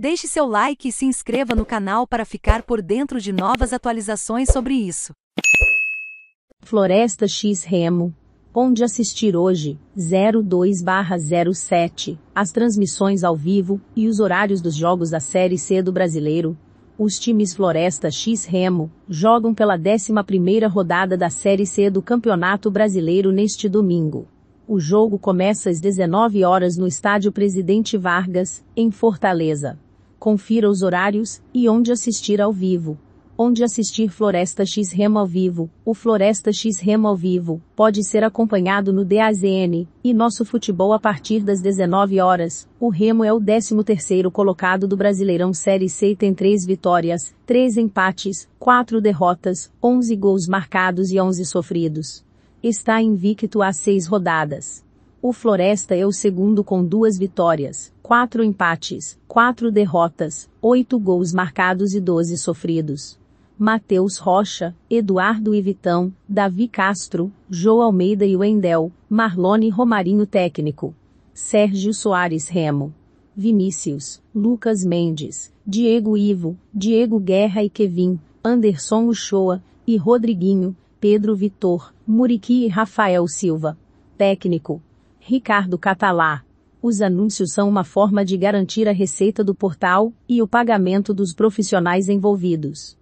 Deixe seu like e se inscreva no canal para ficar por dentro de novas atualizações sobre isso. Floresta X Remo. Onde assistir hoje, 02-07, as transmissões ao vivo e os horários dos jogos da Série C do Brasileiro. Os times Floresta X Remo jogam pela 11ª rodada da Série C do Campeonato Brasileiro neste domingo. O jogo começa às 19 horas no estádio Presidente Vargas, em Fortaleza confira os horários e onde assistir ao vivo. Onde assistir Floresta X Remo ao vivo, o Floresta X Remo ao vivo pode ser acompanhado no DAZN e nosso futebol a partir das 19 horas. O Remo é o 13º colocado do Brasileirão Série C e tem 3 vitórias, 3 empates, 4 derrotas, 11 gols marcados e 11 sofridos. Está invicto há 6 rodadas. O Floresta é o segundo com duas vitórias, 4 empates, 4 derrotas, 8 gols marcados e 12 sofridos. Matheus Rocha, Eduardo e Vitão, Davi Castro, João Almeida e Wendel, Marlone Romarinho técnico. Sérgio Soares Remo. Vinícius, Lucas Mendes, Diego Ivo, Diego Guerra e Kevin, Anderson Uchoa, e Rodriguinho, Pedro Vitor, Muriqui e Rafael Silva. Técnico. Ricardo Catalá. Os anúncios são uma forma de garantir a receita do portal e o pagamento dos profissionais envolvidos.